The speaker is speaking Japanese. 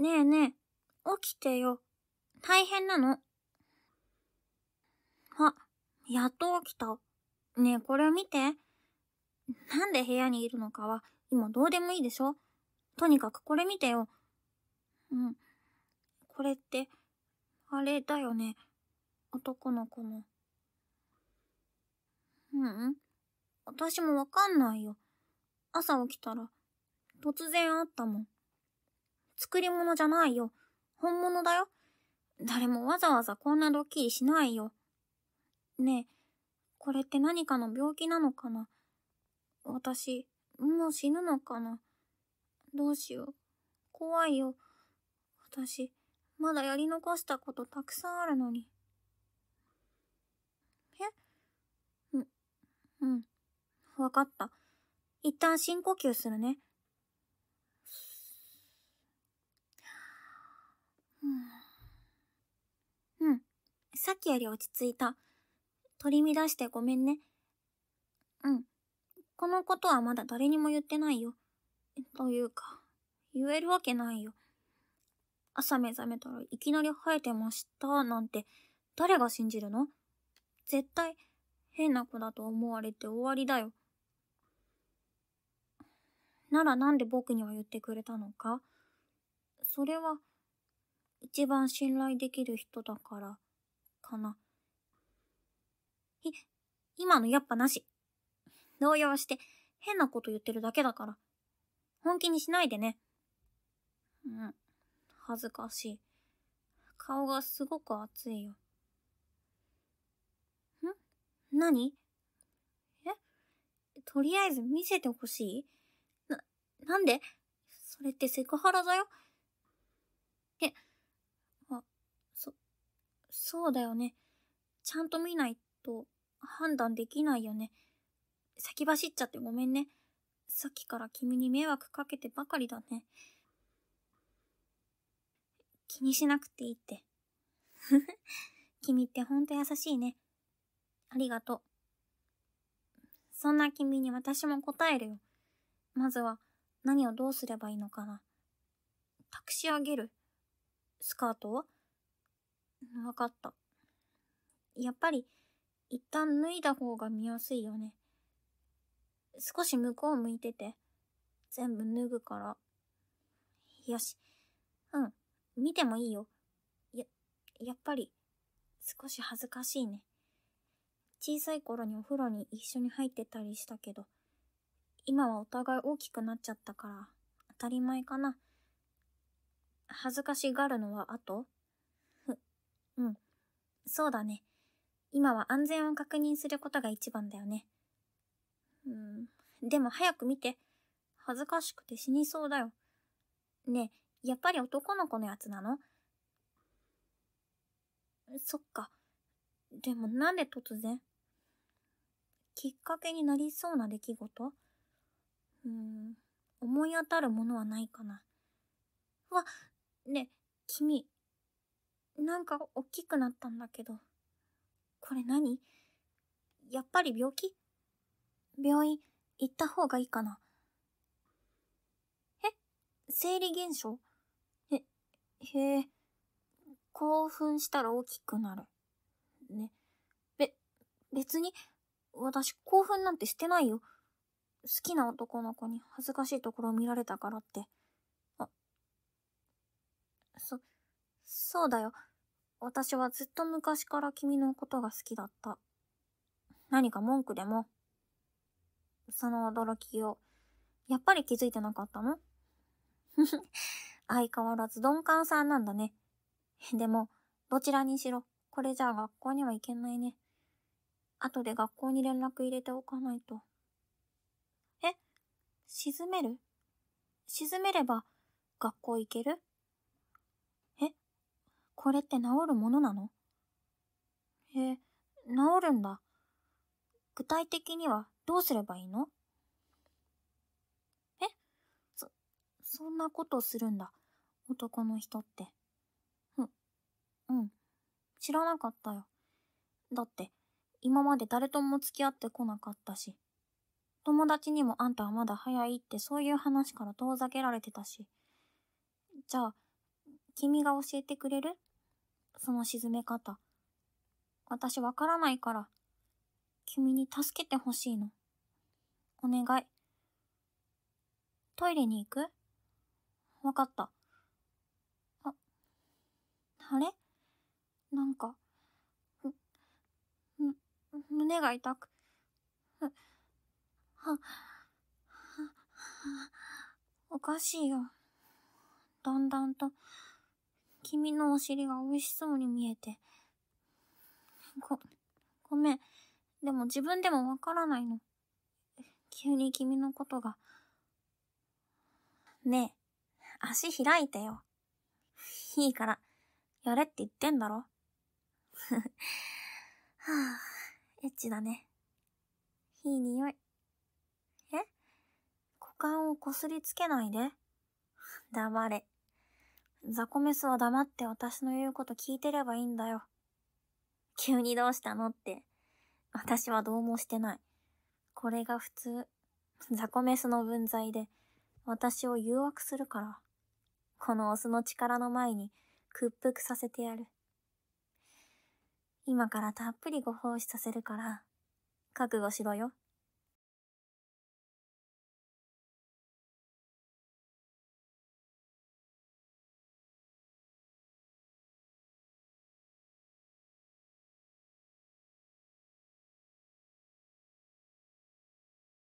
ねえねえ、起きてよ。大変なの。あ、やっと起きた。ねえ、これ見て。なんで部屋にいるのかは、今どうでもいいでしょとにかくこれ見てよ。うん。これって、あれだよね。男の子の。ううん。私もわかんないよ。朝起きたら、突然あったもん。作り物じゃないよ。本物だよ。誰もわざわざこんなドッキリしないよ。ねえ、これって何かの病気なのかな私、もう死ぬのかなどうしよう。怖いよ。私、まだやり残したことたくさんあるのに。えう、うん。わかった。一旦深呼吸するね。さっきより落ち着いた。取り乱してごめんね。うん。このことはまだ誰にも言ってないよ。というか、言えるわけないよ。朝目覚めたらいきなり生えてましたなんて、誰が信じるの絶対、変な子だと思われて終わりだよ。ならなんで僕には言ってくれたのかそれは、一番信頼できる人だから。かな。い、今のやっぱなし。動揺して変なこと言ってるだけだから。本気にしないでね。うん。恥ずかしい。顔がすごく熱いよ。ん何えとりあえず見せてほしいな、なんでそれってセクハラだよ。え、そうだよね。ちゃんと見ないと判断できないよね。先走っちゃってごめんね。さっきから君に迷惑かけてばかりだね。気にしなくていいって。君ってほんと優しいね。ありがとう。そんな君に私も答えるよ。まずは何をどうすればいいのかな。託し上げる。スカートをわかった。やっぱり、一旦脱いだ方が見やすいよね。少し向こう向いてて、全部脱ぐから。よし。うん。見てもいいよ。や、やっぱり、少し恥ずかしいね。小さい頃にお風呂に一緒に入ってたりしたけど、今はお互い大きくなっちゃったから、当たり前かな。恥ずかしがるのは後うん。そうだね。今は安全を確認することが一番だよね。うん。でも早く見て。恥ずかしくて死にそうだよ。ねえ、やっぱり男の子のやつなのそっか。でもなんで突然きっかけになりそうな出来事うーん、思い当たるものはないかな。わ、ねえ、君、なんか大きくなったんだけど。これ何やっぱり病気病院行った方がいいかな。え生理現象え、へえ。興奮したら大きくなる。ね。べ、別に、私興奮なんてしてないよ。好きな男の子に恥ずかしいところを見られたからって。あ、そ、そうだよ。私はずっと昔から君のことが好きだった。何か文句でも。その驚きを、やっぱり気づいてなかったの相変わらず鈍感さんなんだね。でも、どちらにしろ、これじゃあ学校には行けないね。後で学校に連絡入れておかないと。え沈める沈めれば学校行けるこれって治るものなのへえ、治るんだ。具体的にはどうすればいいのえそ、そんなことするんだ。男の人って。ふ、うん。知らなかったよ。だって、今まで誰とも付き合ってこなかったし。友達にもあんたはまだ早いってそういう話から遠ざけられてたし。じゃあ、君が教えてくれるその沈め方。私わからないから、君に助けてほしいの。お願い。トイレに行くわかった。あ、あれなんか、む、胸が痛く、は、は、は、おかしいよ。だんだんと、君のお尻が美味しそうに見えて。ご、ごめん。でも自分でもわからないの。急に君のことが。ねえ、足開いてよ。いいから、やれって言ってんだろ。はあ、エッチだね。いい匂い。え股間をこすりつけないで。黙れ。ザコメスは黙って私の言うこと聞いてればいいんだよ。急にどうしたのって。私はどうもしてない。これが普通。ザコメスの分際で私を誘惑するから。このオスの力の前に屈服させてやる。今からたっぷりご奉仕させるから、覚悟しろよ。